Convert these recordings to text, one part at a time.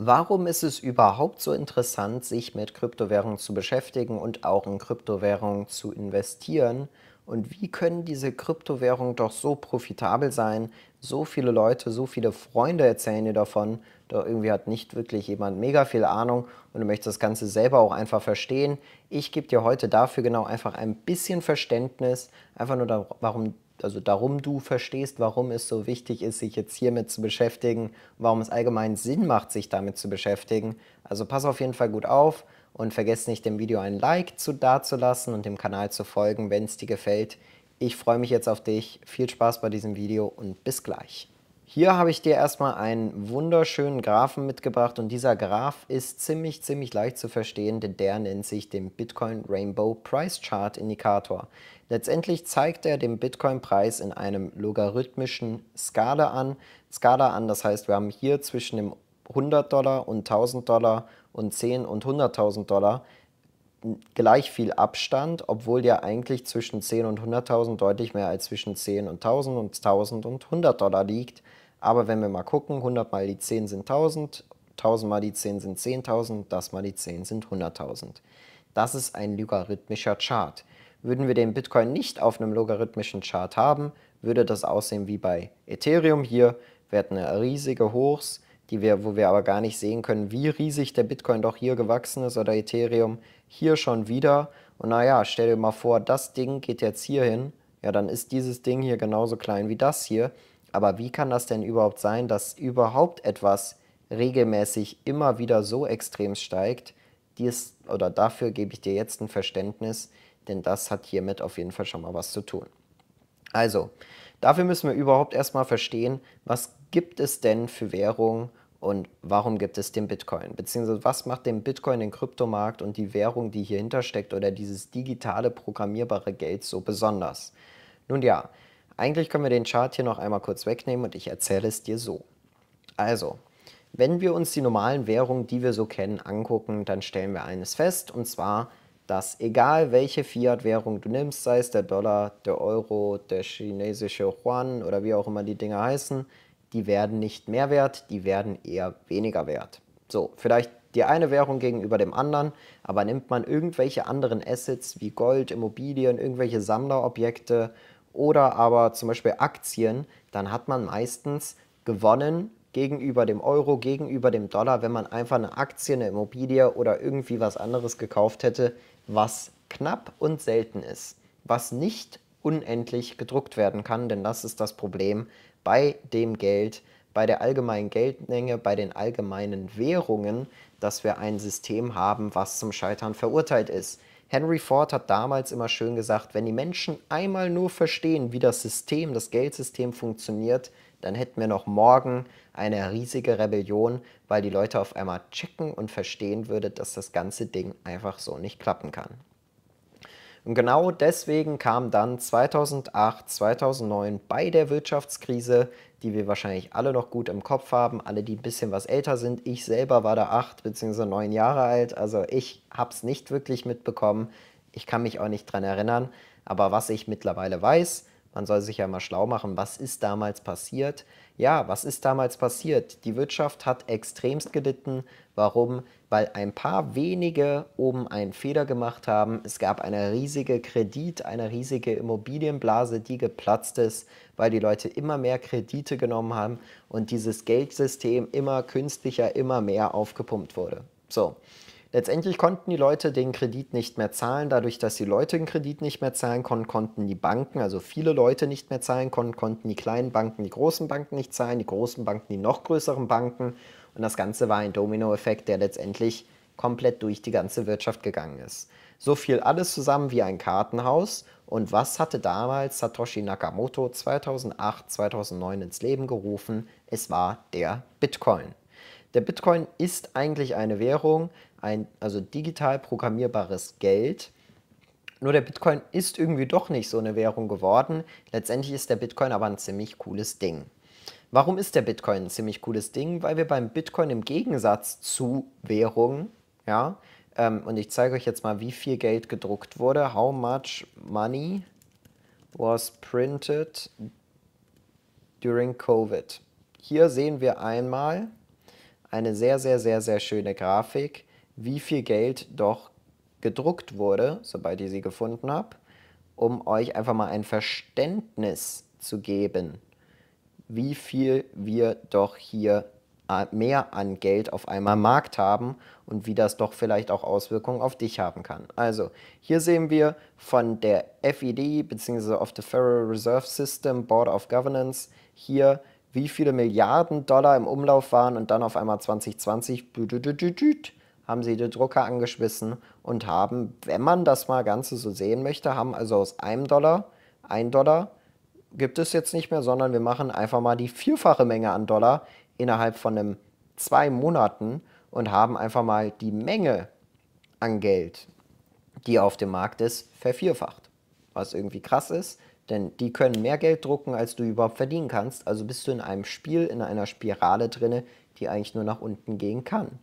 Warum ist es überhaupt so interessant, sich mit Kryptowährungen zu beschäftigen und auch in Kryptowährungen zu investieren? Und wie können diese Kryptowährungen doch so profitabel sein? So viele Leute, so viele Freunde erzählen dir davon, doch irgendwie hat nicht wirklich jemand mega viel Ahnung und du möchtest das Ganze selber auch einfach verstehen. Ich gebe dir heute dafür genau einfach ein bisschen Verständnis, einfach nur darum, warum also darum du verstehst, warum es so wichtig ist, sich jetzt hiermit zu beschäftigen, warum es allgemein Sinn macht, sich damit zu beschäftigen. Also pass auf jeden Fall gut auf und vergiss nicht, dem Video ein Like zu dazulassen und dem Kanal zu folgen, wenn es dir gefällt. Ich freue mich jetzt auf dich. Viel Spaß bei diesem Video und bis gleich. Hier habe ich dir erstmal einen wunderschönen Graphen mitgebracht und dieser Graph ist ziemlich, ziemlich leicht zu verstehen, denn der nennt sich den Bitcoin Rainbow Price Chart Indikator. Letztendlich zeigt er den Bitcoin-Preis in einem logarithmischen Skala an. Skala an, das heißt, wir haben hier zwischen dem 100 Dollar und 1000 Dollar und 10 und 100.000 Dollar gleich viel Abstand, obwohl ja eigentlich zwischen 10 und 100.000 deutlich mehr als zwischen 10 und 1000 und 1000 und 100 Dollar liegt. Aber wenn wir mal gucken, 100 mal die 10 sind 1000, 1000 mal die 10 sind 10.000, das mal die 10 sind 100.000. Das ist ein logarithmischer Chart. Würden wir den Bitcoin nicht auf einem logarithmischen Chart haben, würde das aussehen wie bei Ethereum hier. Wir hatten eine riesige Hochs, die wir, wo wir aber gar nicht sehen können, wie riesig der Bitcoin doch hier gewachsen ist oder Ethereum hier schon wieder. Und naja, stell dir mal vor, das Ding geht jetzt hier hin. Ja, dann ist dieses Ding hier genauso klein wie das hier. Aber wie kann das denn überhaupt sein, dass überhaupt etwas regelmäßig immer wieder so extrem steigt? Dies, oder dafür gebe ich dir jetzt ein Verständnis, denn das hat hiermit auf jeden Fall schon mal was zu tun. Also, dafür müssen wir überhaupt erstmal verstehen, was gibt es denn für Währungen und warum gibt es den Bitcoin? Beziehungsweise was macht den Bitcoin, den Kryptomarkt und die Währung, die hier hintersteckt oder dieses digitale programmierbare Geld so besonders? Nun ja, eigentlich können wir den Chart hier noch einmal kurz wegnehmen und ich erzähle es dir so. Also, wenn wir uns die normalen Währungen, die wir so kennen, angucken, dann stellen wir eines fest, und zwar, dass egal welche Fiat-Währung du nimmst, sei es der Dollar, der Euro, der chinesische Yuan oder wie auch immer die Dinger heißen, die werden nicht mehr wert, die werden eher weniger wert. So, vielleicht die eine Währung gegenüber dem anderen, aber nimmt man irgendwelche anderen Assets wie Gold, Immobilien, irgendwelche Sammlerobjekte oder aber zum Beispiel Aktien, dann hat man meistens gewonnen gegenüber dem Euro, gegenüber dem Dollar, wenn man einfach eine Aktie, eine Immobilie oder irgendwie was anderes gekauft hätte, was knapp und selten ist, was nicht unendlich gedruckt werden kann, denn das ist das Problem bei dem Geld, bei der allgemeinen Geldmenge, bei den allgemeinen Währungen, dass wir ein System haben, was zum Scheitern verurteilt ist. Henry Ford hat damals immer schön gesagt, wenn die Menschen einmal nur verstehen, wie das System, das Geldsystem funktioniert, dann hätten wir noch morgen eine riesige Rebellion, weil die Leute auf einmal checken und verstehen würde, dass das ganze Ding einfach so nicht klappen kann. Und genau deswegen kam dann 2008, 2009 bei der Wirtschaftskrise, die wir wahrscheinlich alle noch gut im Kopf haben, alle, die ein bisschen was älter sind. Ich selber war da acht bzw. neun Jahre alt, also ich habe es nicht wirklich mitbekommen. Ich kann mich auch nicht dran erinnern. Aber was ich mittlerweile weiß, man soll sich ja mal schlau machen, was ist damals passiert? Ja, was ist damals passiert? Die Wirtschaft hat extremst gelitten. Warum? Weil ein paar wenige oben einen Fehler gemacht haben. Es gab eine riesige Kredit, eine riesige Immobilienblase, die geplatzt ist, weil die Leute immer mehr Kredite genommen haben und dieses Geldsystem immer künstlicher, immer mehr aufgepumpt wurde. So. Letztendlich konnten die Leute den Kredit nicht mehr zahlen. Dadurch, dass die Leute den Kredit nicht mehr zahlen konnten, konnten die Banken, also viele Leute nicht mehr zahlen konnten, konnten die kleinen Banken die großen Banken nicht zahlen, die großen Banken die noch größeren Banken. Und das Ganze war ein Dominoeffekt, der letztendlich komplett durch die ganze Wirtschaft gegangen ist. So fiel alles zusammen wie ein Kartenhaus. Und was hatte damals Satoshi Nakamoto 2008, 2009 ins Leben gerufen? Es war der Bitcoin. Der Bitcoin ist eigentlich eine Währung, ein also digital programmierbares Geld. Nur der Bitcoin ist irgendwie doch nicht so eine Währung geworden. Letztendlich ist der Bitcoin aber ein ziemlich cooles Ding. Warum ist der Bitcoin ein ziemlich cooles Ding? Weil wir beim Bitcoin im Gegensatz zu Währungen, ja, ähm, und ich zeige euch jetzt mal, wie viel Geld gedruckt wurde. How much money was printed during COVID? Hier sehen wir einmal eine sehr, sehr, sehr, sehr schöne Grafik wie viel Geld doch gedruckt wurde, sobald ihr sie gefunden habt, um euch einfach mal ein Verständnis zu geben, wie viel wir doch hier äh, mehr an Geld auf einmal am Markt haben und wie das doch vielleicht auch Auswirkungen auf dich haben kann. Also hier sehen wir von der FED bzw. of the Federal Reserve System Board of Governance hier wie viele Milliarden Dollar im Umlauf waren und dann auf einmal 2020 haben sie die Drucker angeschmissen und haben, wenn man das mal Ganze so sehen möchte, haben also aus einem Dollar, ein Dollar gibt es jetzt nicht mehr, sondern wir machen einfach mal die vierfache Menge an Dollar innerhalb von einem zwei Monaten und haben einfach mal die Menge an Geld, die auf dem Markt ist, vervierfacht. Was irgendwie krass ist, denn die können mehr Geld drucken, als du überhaupt verdienen kannst. Also bist du in einem Spiel, in einer Spirale drinne, die eigentlich nur nach unten gehen kann.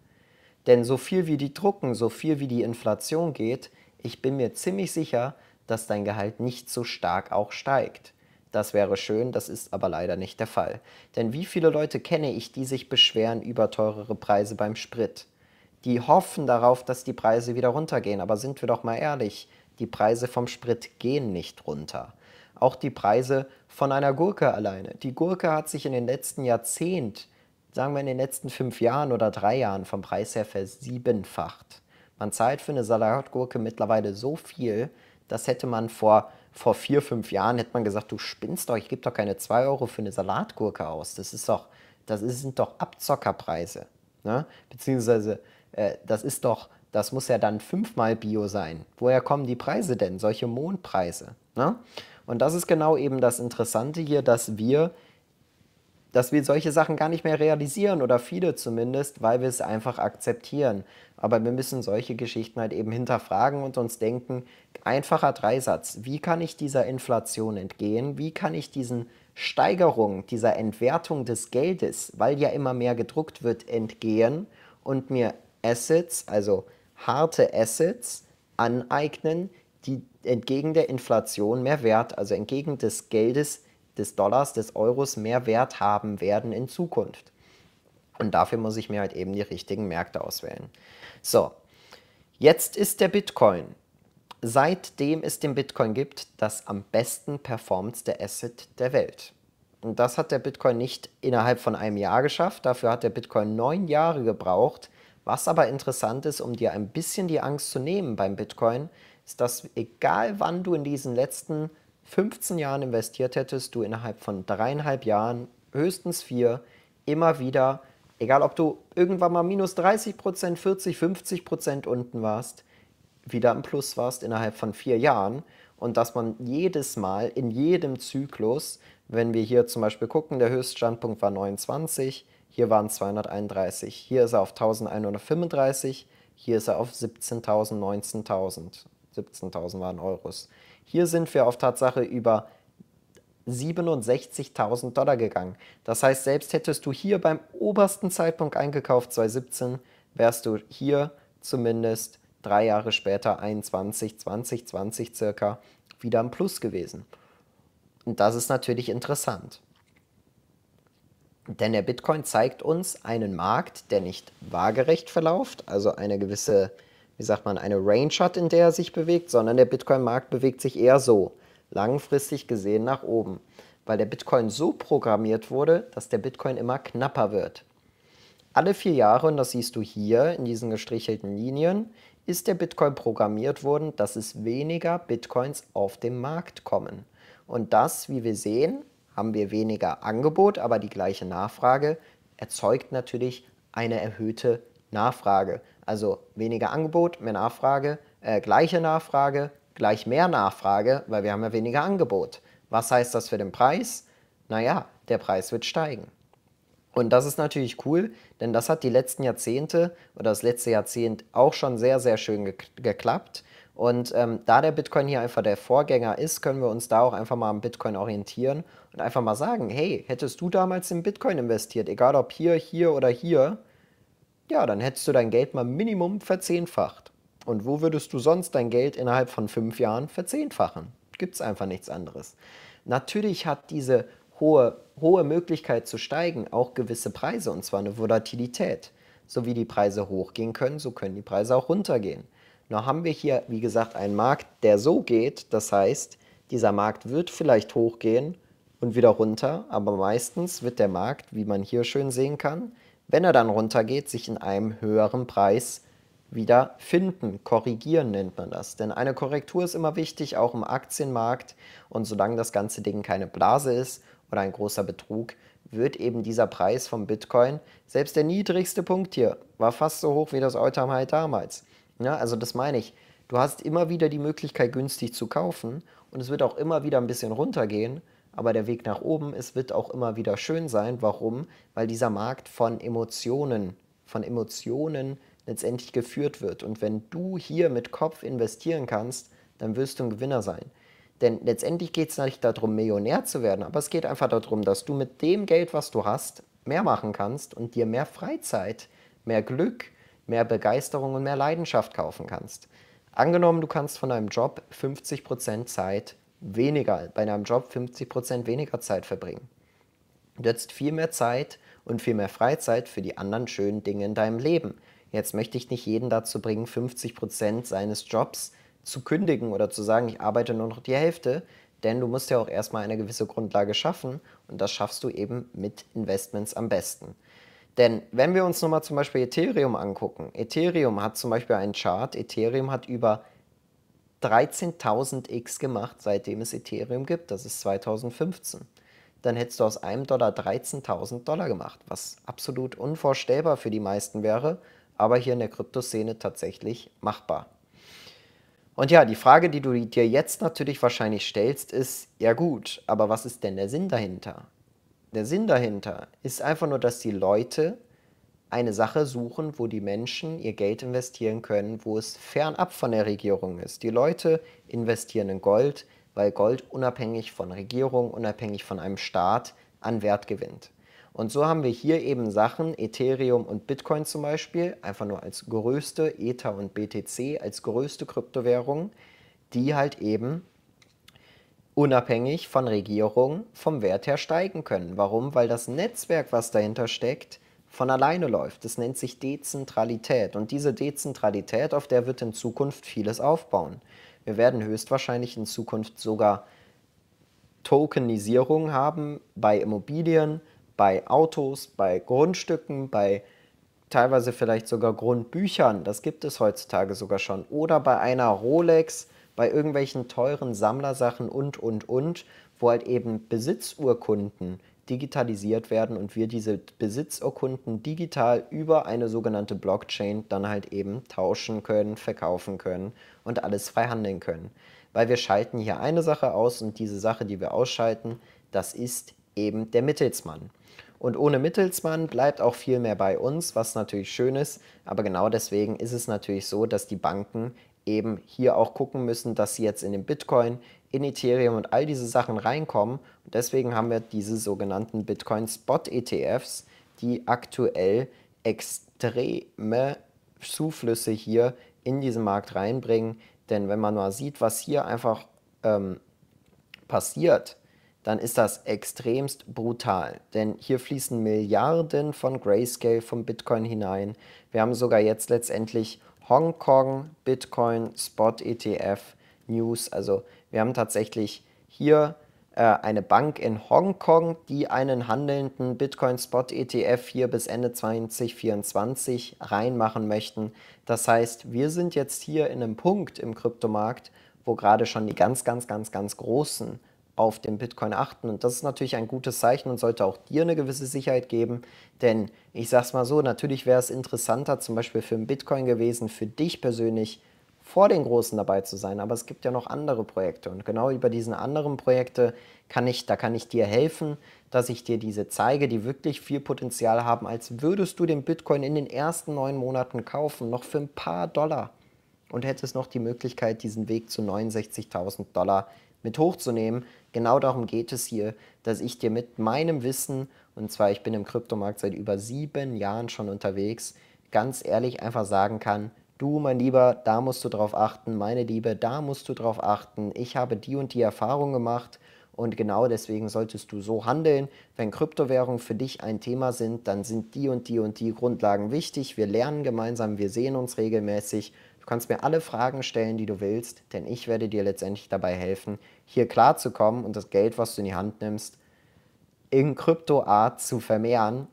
Denn so viel wie die drucken, so viel wie die Inflation geht, ich bin mir ziemlich sicher, dass dein Gehalt nicht so stark auch steigt. Das wäre schön, das ist aber leider nicht der Fall. Denn wie viele Leute kenne ich, die sich beschweren über teurere Preise beim Sprit? Die hoffen darauf, dass die Preise wieder runtergehen, aber sind wir doch mal ehrlich, die Preise vom Sprit gehen nicht runter. Auch die Preise von einer Gurke alleine. Die Gurke hat sich in den letzten Jahrzehnten sagen wir in den letzten fünf Jahren oder drei Jahren vom Preis her versiebenfacht. Man zahlt für eine Salatgurke mittlerweile so viel, das hätte man vor, vor vier, fünf Jahren, hätte man gesagt, du spinnst doch, ich gebe doch keine zwei Euro für eine Salatgurke aus. Das ist doch, das sind doch Abzockerpreise. Ne? Beziehungsweise, äh, das ist doch, das muss ja dann fünfmal Bio sein. Woher kommen die Preise denn? Solche Mondpreise. Ne? Und das ist genau eben das Interessante hier, dass wir dass wir solche Sachen gar nicht mehr realisieren oder viele zumindest, weil wir es einfach akzeptieren. Aber wir müssen solche Geschichten halt eben hinterfragen und uns denken, einfacher Dreisatz, wie kann ich dieser Inflation entgehen? Wie kann ich diesen Steigerung, dieser Entwertung des Geldes, weil ja immer mehr gedruckt wird, entgehen und mir Assets, also harte Assets, aneignen, die entgegen der Inflation mehr Wert, also entgegen des Geldes des Dollars, des Euros mehr Wert haben werden in Zukunft. Und dafür muss ich mir halt eben die richtigen Märkte auswählen. So, jetzt ist der Bitcoin. Seitdem es den Bitcoin gibt, das am besten performendste Asset der Welt. Und das hat der Bitcoin nicht innerhalb von einem Jahr geschafft. Dafür hat der Bitcoin neun Jahre gebraucht. Was aber interessant ist, um dir ein bisschen die Angst zu nehmen beim Bitcoin, ist, dass egal wann du in diesen letzten 15 Jahren investiert hättest, du innerhalb von dreieinhalb Jahren, höchstens vier, immer wieder, egal ob du irgendwann mal minus 30 Prozent, 40, 50 Prozent unten warst, wieder im Plus warst innerhalb von vier Jahren. Und dass man jedes Mal in jedem Zyklus, wenn wir hier zum Beispiel gucken, der Höchststandpunkt war 29, hier waren 231, hier ist er auf 1135, hier ist er auf 17.000, 19.000. 17.000 waren Euros. Hier sind wir auf Tatsache über 67.000 Dollar gegangen. Das heißt, selbst hättest du hier beim obersten Zeitpunkt eingekauft, 2017, wärst du hier zumindest drei Jahre später, 21, 20, 20 circa, wieder im Plus gewesen. Und das ist natürlich interessant. Denn der Bitcoin zeigt uns einen Markt, der nicht waagerecht verläuft, also eine gewisse wie sagt man, eine Range hat, in der er sich bewegt, sondern der Bitcoin-Markt bewegt sich eher so, langfristig gesehen nach oben, weil der Bitcoin so programmiert wurde, dass der Bitcoin immer knapper wird. Alle vier Jahre, und das siehst du hier in diesen gestrichelten Linien, ist der Bitcoin programmiert worden, dass es weniger Bitcoins auf den Markt kommen. Und das, wie wir sehen, haben wir weniger Angebot, aber die gleiche Nachfrage erzeugt natürlich eine erhöhte Nachfrage. Also weniger Angebot, mehr Nachfrage, äh, gleiche Nachfrage, gleich mehr Nachfrage, weil wir haben ja weniger Angebot. Was heißt das für den Preis? Naja, der Preis wird steigen. Und das ist natürlich cool, denn das hat die letzten Jahrzehnte oder das letzte Jahrzehnt auch schon sehr, sehr schön ge geklappt. Und ähm, da der Bitcoin hier einfach der Vorgänger ist, können wir uns da auch einfach mal am Bitcoin orientieren und einfach mal sagen, hey, hättest du damals in Bitcoin investiert, egal ob hier, hier oder hier, ja, dann hättest du dein Geld mal Minimum verzehnfacht. Und wo würdest du sonst dein Geld innerhalb von fünf Jahren verzehnfachen? Gibt es einfach nichts anderes. Natürlich hat diese hohe, hohe Möglichkeit zu steigen auch gewisse Preise, und zwar eine Volatilität. So wie die Preise hochgehen können, so können die Preise auch runtergehen. Nur haben wir hier, wie gesagt, einen Markt, der so geht. Das heißt, dieser Markt wird vielleicht hochgehen und wieder runter, aber meistens wird der Markt, wie man hier schön sehen kann, wenn er dann runtergeht, sich in einem höheren Preis wieder finden. Korrigieren nennt man das. Denn eine Korrektur ist immer wichtig, auch im Aktienmarkt. Und solange das ganze Ding keine Blase ist oder ein großer Betrug, wird eben dieser Preis vom Bitcoin, selbst der niedrigste Punkt hier, war fast so hoch wie das Alltime damals. Ja, also das meine ich. Du hast immer wieder die Möglichkeit, günstig zu kaufen und es wird auch immer wieder ein bisschen runtergehen aber der Weg nach oben es wird auch immer wieder schön sein. Warum? Weil dieser Markt von Emotionen, von Emotionen letztendlich geführt wird. Und wenn du hier mit Kopf investieren kannst, dann wirst du ein Gewinner sein. Denn letztendlich geht es nicht darum, Millionär zu werden, aber es geht einfach darum, dass du mit dem Geld, was du hast, mehr machen kannst und dir mehr Freizeit, mehr Glück, mehr Begeisterung und mehr Leidenschaft kaufen kannst. Angenommen, du kannst von deinem Job 50% Zeit weniger, bei deinem Job 50 weniger Zeit verbringen. Du hättest viel mehr Zeit und viel mehr Freizeit für die anderen schönen Dinge in deinem Leben. Jetzt möchte ich nicht jeden dazu bringen, 50 seines Jobs zu kündigen oder zu sagen, ich arbeite nur noch die Hälfte, denn du musst ja auch erstmal eine gewisse Grundlage schaffen und das schaffst du eben mit Investments am besten. Denn wenn wir uns nochmal zum Beispiel Ethereum angucken, Ethereum hat zum Beispiel einen Chart, Ethereum hat über 13.000x gemacht, seitdem es Ethereum gibt. Das ist 2015. Dann hättest du aus einem Dollar 13.000 Dollar gemacht, was absolut unvorstellbar für die meisten wäre, aber hier in der Kryptoszene tatsächlich machbar. Und ja, die Frage, die du dir jetzt natürlich wahrscheinlich stellst, ist, ja gut, aber was ist denn der Sinn dahinter? Der Sinn dahinter ist einfach nur, dass die Leute eine Sache suchen, wo die Menschen ihr Geld investieren können, wo es fernab von der Regierung ist. Die Leute investieren in Gold, weil Gold unabhängig von Regierung, unabhängig von einem Staat an Wert gewinnt. Und so haben wir hier eben Sachen, Ethereum und Bitcoin zum Beispiel, einfach nur als größte, Ether und BTC als größte Kryptowährung, die halt eben unabhängig von Regierung vom Wert her steigen können. Warum? Weil das Netzwerk, was dahinter steckt, von alleine läuft. Das nennt sich Dezentralität. Und diese Dezentralität, auf der wird in Zukunft vieles aufbauen. Wir werden höchstwahrscheinlich in Zukunft sogar Tokenisierung haben bei Immobilien, bei Autos, bei Grundstücken, bei teilweise vielleicht sogar Grundbüchern, das gibt es heutzutage sogar schon, oder bei einer Rolex, bei irgendwelchen teuren Sammlersachen und, und, und, wo halt eben Besitzurkunden digitalisiert werden und wir diese Besitzurkunden digital über eine sogenannte Blockchain dann halt eben tauschen können, verkaufen können und alles frei handeln können. Weil wir schalten hier eine Sache aus und diese Sache, die wir ausschalten, das ist eben der Mittelsmann. Und ohne Mittelsmann bleibt auch viel mehr bei uns, was natürlich schön ist, aber genau deswegen ist es natürlich so, dass die Banken eben hier auch gucken müssen, dass sie jetzt in dem Bitcoin, in Ethereum und all diese Sachen reinkommen. Und deswegen haben wir diese sogenannten Bitcoin Spot ETFs, die aktuell extreme Zuflüsse hier in diesen Markt reinbringen. Denn wenn man mal sieht, was hier einfach ähm, passiert, dann ist das extremst brutal. Denn hier fließen Milliarden von Grayscale vom Bitcoin hinein. Wir haben sogar jetzt letztendlich Hongkong Bitcoin Spot ETF News. Also wir haben tatsächlich hier äh, eine Bank in Hongkong, die einen handelnden Bitcoin Spot ETF hier bis Ende 2024 reinmachen möchten. Das heißt, wir sind jetzt hier in einem Punkt im Kryptomarkt, wo gerade schon die ganz, ganz, ganz, ganz großen auf den Bitcoin achten. Und das ist natürlich ein gutes Zeichen und sollte auch dir eine gewisse Sicherheit geben. Denn ich sage es mal so, natürlich wäre es interessanter zum Beispiel für einen Bitcoin gewesen, für dich persönlich vor den Großen dabei zu sein. Aber es gibt ja noch andere Projekte und genau über diesen anderen Projekte kann ich, da kann ich dir helfen, dass ich dir diese zeige, die wirklich viel Potenzial haben, als würdest du den Bitcoin in den ersten neun Monaten kaufen, noch für ein paar Dollar und hättest noch die Möglichkeit, diesen Weg zu 69.000 Dollar mit hochzunehmen. Genau darum geht es hier, dass ich dir mit meinem Wissen, und zwar ich bin im Kryptomarkt seit über sieben Jahren schon unterwegs, ganz ehrlich einfach sagen kann, du, mein Lieber, da musst du drauf achten, meine Liebe, da musst du drauf achten, ich habe die und die Erfahrung gemacht und genau deswegen solltest du so handeln. Wenn Kryptowährungen für dich ein Thema sind, dann sind die und die und die Grundlagen wichtig. Wir lernen gemeinsam, wir sehen uns regelmäßig. Du kannst mir alle Fragen stellen, die du willst, denn ich werde dir letztendlich dabei helfen, hier klarzukommen und das Geld, was du in die Hand nimmst, in Kryptoart zu vermehren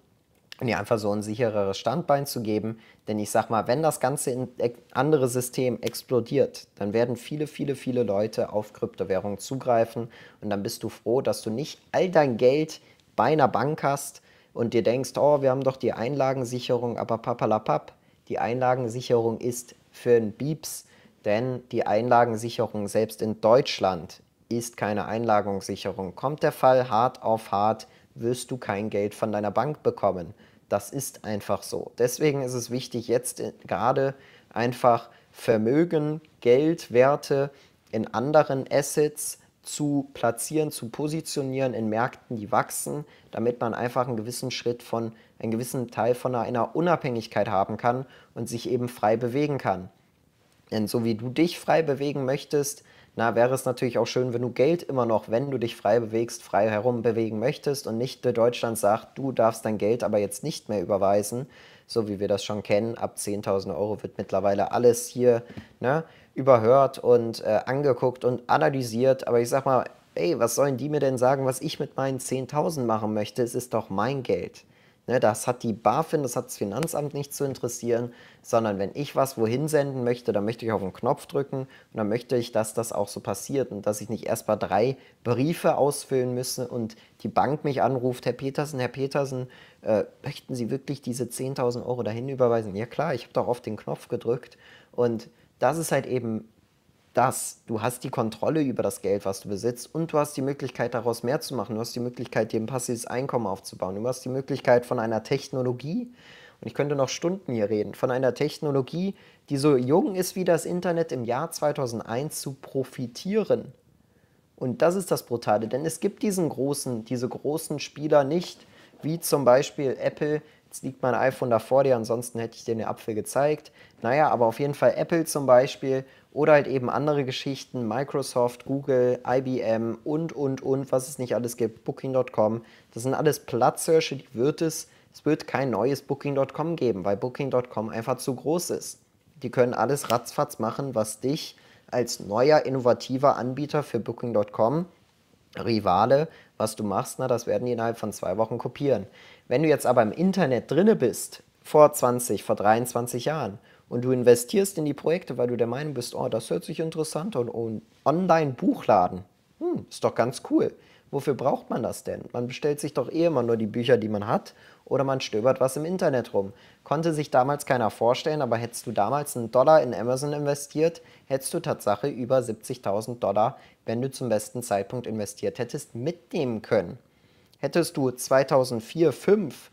und ihr einfach so ein sichereres Standbein zu geben. Denn ich sag mal, wenn das ganze e, andere System explodiert, dann werden viele, viele, viele Leute auf Kryptowährungen zugreifen und dann bist du froh, dass du nicht all dein Geld bei einer Bank hast und dir denkst, oh, wir haben doch die Einlagensicherung, aber papalapap, die Einlagensicherung ist für ein Bieps, denn die Einlagensicherung selbst in Deutschland ist keine Einlagensicherung. Kommt der Fall hart auf hart, wirst du kein Geld von deiner Bank bekommen. Das ist einfach so. Deswegen ist es wichtig, jetzt äh, gerade einfach Vermögen, Geld, Werte in anderen Assets zu platzieren, zu positionieren in Märkten, die wachsen, damit man einfach einen gewissen Schritt von, einen gewissen Teil von einer Unabhängigkeit haben kann und sich eben frei bewegen kann. Denn so wie du dich frei bewegen möchtest, na, wäre es natürlich auch schön, wenn du Geld immer noch, wenn du dich frei bewegst, frei herum bewegen möchtest und nicht Deutschland sagt, du darfst dein Geld aber jetzt nicht mehr überweisen, so wie wir das schon kennen. Ab 10.000 Euro wird mittlerweile alles hier ne, überhört und äh, angeguckt und analysiert. Aber ich sag mal, ey, was sollen die mir denn sagen, was ich mit meinen 10.000 machen möchte? Es ist doch mein Geld. Ne, das hat die BaFin, das hat das Finanzamt nicht zu interessieren, sondern wenn ich was wohin senden möchte, dann möchte ich auf einen Knopf drücken und dann möchte ich, dass das auch so passiert und dass ich nicht erst mal drei Briefe ausfüllen müsse und die Bank mich anruft, Herr Petersen, Herr Petersen, äh, möchten Sie wirklich diese 10.000 Euro dahin überweisen? Ja klar, ich habe doch auf den Knopf gedrückt und das ist halt eben dass du hast die Kontrolle über das Geld, was du besitzt und du hast die Möglichkeit, daraus mehr zu machen. Du hast die Möglichkeit, dir ein passives Einkommen aufzubauen. Du hast die Möglichkeit von einer Technologie, und ich könnte noch Stunden hier reden, von einer Technologie, die so jung ist wie das Internet im Jahr 2001 zu profitieren. Und das ist das Brutale, denn es gibt diesen großen, diese großen Spieler nicht, wie zum Beispiel Apple, Jetzt liegt mein iPhone da vor dir, ansonsten hätte ich dir den Apfel gezeigt. Naja, aber auf jeden Fall Apple zum Beispiel oder halt eben andere Geschichten, Microsoft, Google, IBM und, und, und, was es nicht alles gibt, Booking.com. Das sind alles Platzhirsche, die wird es. Es wird kein neues Booking.com geben, weil Booking.com einfach zu groß ist. Die können alles ratzfatz machen, was dich als neuer, innovativer Anbieter für Booking.com, Rivale, was du machst, na, das werden die innerhalb von zwei Wochen kopieren. Wenn du jetzt aber im Internet drinne bist, vor 20, vor 23 Jahren und du investierst in die Projekte, weil du der Meinung bist, oh, das hört sich interessant an und Online-Buchladen, hm, ist doch ganz cool. Wofür braucht man das denn? Man bestellt sich doch eh immer nur die Bücher, die man hat oder man stöbert was im Internet rum. Konnte sich damals keiner vorstellen, aber hättest du damals einen Dollar in Amazon investiert, hättest du Tatsache über 70.000 Dollar, wenn du zum besten Zeitpunkt investiert hättest, mitnehmen können. Hättest du 2004, 2005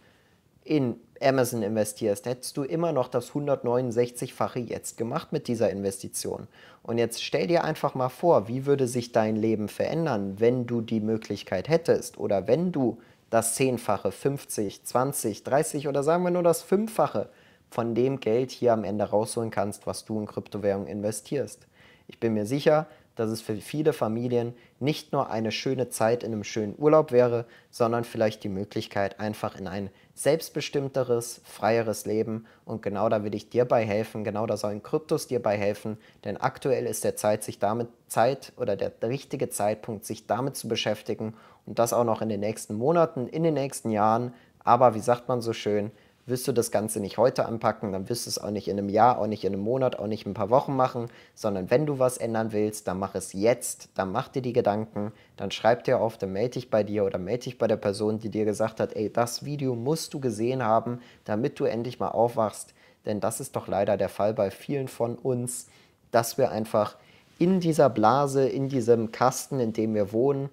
in Amazon investierst, hättest du immer noch das 169-fache jetzt gemacht mit dieser Investition. Und jetzt stell dir einfach mal vor, wie würde sich dein Leben verändern, wenn du die Möglichkeit hättest oder wenn du das Zehnfache, 50, 20, 30 oder sagen wir nur das Fünffache von dem Geld hier am Ende rausholen kannst, was du in Kryptowährungen investierst. Ich bin mir sicher, dass es für viele Familien nicht nur eine schöne Zeit in einem schönen Urlaub wäre, sondern vielleicht die Möglichkeit einfach in ein selbstbestimmteres, freieres Leben. Und genau da will ich dir bei helfen, genau da sollen Kryptos dir bei helfen, denn aktuell ist der Zeit, sich damit Zeit oder der richtige Zeitpunkt, sich damit zu beschäftigen und das auch noch in den nächsten Monaten, in den nächsten Jahren. Aber wie sagt man so schön, wirst du das Ganze nicht heute anpacken, dann wirst du es auch nicht in einem Jahr, auch nicht in einem Monat, auch nicht in ein paar Wochen machen, sondern wenn du was ändern willst, dann mach es jetzt, dann mach dir die Gedanken, dann schreib dir auf, dann melde dich bei dir oder melde dich bei der Person, die dir gesagt hat, ey, das Video musst du gesehen haben, damit du endlich mal aufwachst, denn das ist doch leider der Fall bei vielen von uns, dass wir einfach in dieser Blase, in diesem Kasten, in dem wir wohnen,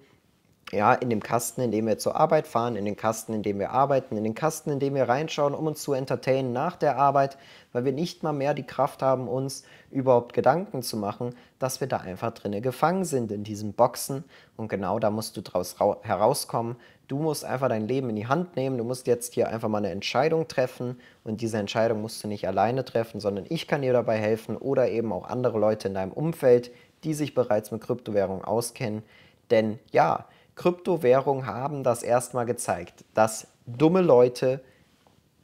ja, in dem Kasten, in dem wir zur Arbeit fahren, in den Kasten, in dem wir arbeiten, in den Kasten, in dem wir reinschauen, um uns zu entertainen nach der Arbeit, weil wir nicht mal mehr die Kraft haben, uns überhaupt Gedanken zu machen, dass wir da einfach drinne gefangen sind in diesen Boxen. Und genau da musst du draus herauskommen. Du musst einfach dein Leben in die Hand nehmen. Du musst jetzt hier einfach mal eine Entscheidung treffen. Und diese Entscheidung musst du nicht alleine treffen, sondern ich kann dir dabei helfen oder eben auch andere Leute in deinem Umfeld, die sich bereits mit Kryptowährungen auskennen. Denn ja, Kryptowährungen haben das erstmal gezeigt, dass dumme Leute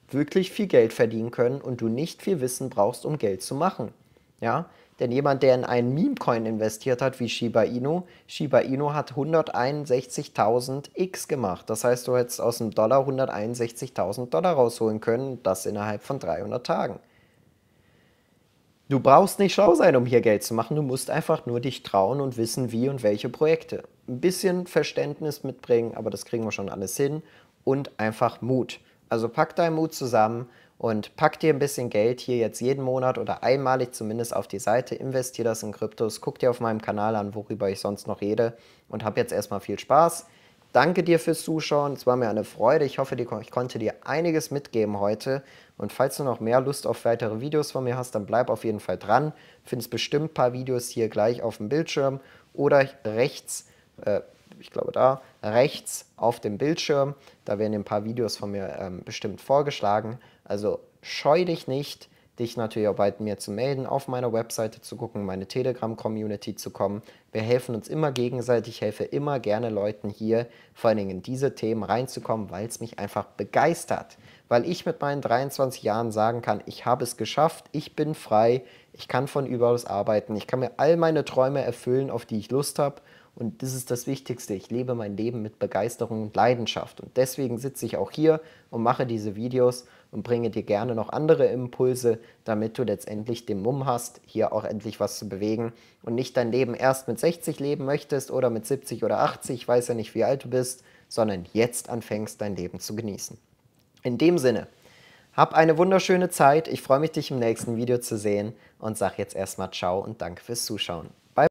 wirklich viel Geld verdienen können und du nicht viel Wissen brauchst, um Geld zu machen. Ja? Denn jemand, der in einen Meme-Coin investiert hat, wie Shiba Inu, Shiba Inu hat 161.000 X gemacht. Das heißt, du hättest aus dem Dollar 161.000 Dollar rausholen können, das innerhalb von 300 Tagen. Du brauchst nicht schlau sein, um hier Geld zu machen. Du musst einfach nur dich trauen und wissen, wie und welche Projekte. Ein bisschen Verständnis mitbringen, aber das kriegen wir schon alles hin. Und einfach Mut. Also pack deinen Mut zusammen und pack dir ein bisschen Geld hier jetzt jeden Monat oder einmalig zumindest auf die Seite. Investier das in Kryptos. Guck dir auf meinem Kanal an, worüber ich sonst noch rede. Und hab jetzt erstmal viel Spaß. Danke dir fürs Zuschauen. Es war mir eine Freude. Ich hoffe, ich konnte dir einiges mitgeben heute. Und falls du noch mehr Lust auf weitere Videos von mir hast, dann bleib auf jeden Fall dran. Findest bestimmt ein paar Videos hier gleich auf dem Bildschirm oder rechts, äh, ich glaube da, rechts auf dem Bildschirm. Da werden ein paar Videos von mir ähm, bestimmt vorgeschlagen. Also scheu dich nicht dich natürlich auch bei mir zu melden, auf meiner Webseite zu gucken, meine Telegram-Community zu kommen. Wir helfen uns immer gegenseitig, helfe immer gerne Leuten hier, vor allen Dingen in diese Themen reinzukommen, weil es mich einfach begeistert. Weil ich mit meinen 23 Jahren sagen kann, ich habe es geschafft, ich bin frei, ich kann von überaus arbeiten, ich kann mir all meine Träume erfüllen, auf die ich Lust habe und das ist das Wichtigste. Ich lebe mein Leben mit Begeisterung und Leidenschaft. Und deswegen sitze ich auch hier und mache diese Videos und bringe dir gerne noch andere Impulse, damit du letztendlich den Mumm hast, hier auch endlich was zu bewegen und nicht dein Leben erst mit 60 leben möchtest oder mit 70 oder 80, ich weiß ja nicht, wie alt du bist, sondern jetzt anfängst, dein Leben zu genießen. In dem Sinne, hab eine wunderschöne Zeit. Ich freue mich, dich im nächsten Video zu sehen und sag jetzt erstmal Ciao und danke fürs Zuschauen.